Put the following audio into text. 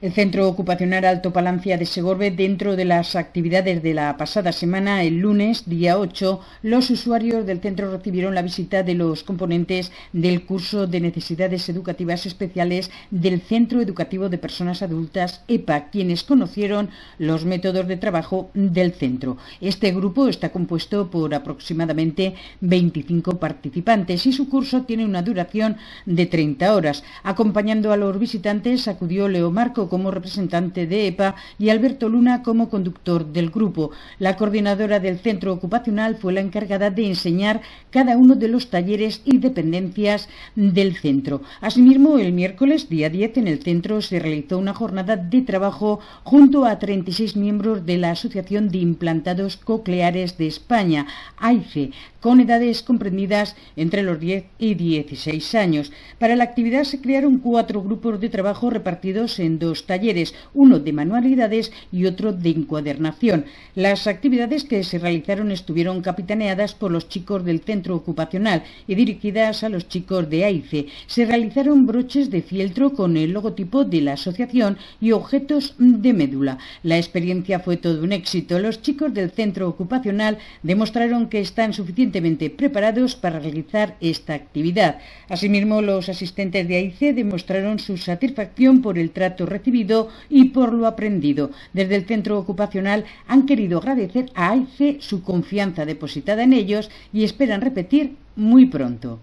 El Centro Ocupacional Alto Palancia de Segorbe, dentro de las actividades de la pasada semana, el lunes, día 8, los usuarios del centro recibieron la visita de los componentes del curso de necesidades educativas especiales del Centro Educativo de Personas Adultas, EPA, quienes conocieron los métodos de trabajo del centro. Este grupo está compuesto por aproximadamente 25 participantes y su curso tiene una duración de 30 horas. Acompañando a los visitantes acudió Leo Marco, como representante de EPA y Alberto Luna como conductor del grupo. La coordinadora del centro ocupacional fue la encargada de enseñar cada uno de los talleres y dependencias del centro. Asimismo, el miércoles, día 10, en el centro se realizó una jornada de trabajo junto a 36 miembros de la Asociación de Implantados Cocleares de España, AIFE, con edades comprendidas entre los 10 y 16 años. Para la actividad se crearon cuatro grupos de trabajo repartidos en dos talleres, uno de manualidades y otro de encuadernación. Las actividades que se realizaron estuvieron capitaneadas por los chicos del centro ocupacional y dirigidas a los chicos de AICE. Se realizaron broches de fieltro con el logotipo de la asociación y objetos de médula. La experiencia fue todo un éxito. Los chicos del centro ocupacional demostraron que están suficientemente preparados para realizar esta actividad. Asimismo, los asistentes de AICE demostraron su satisfacción por el trato y por lo aprendido. Desde el centro ocupacional han querido agradecer a AICE su confianza depositada en ellos y esperan repetir muy pronto.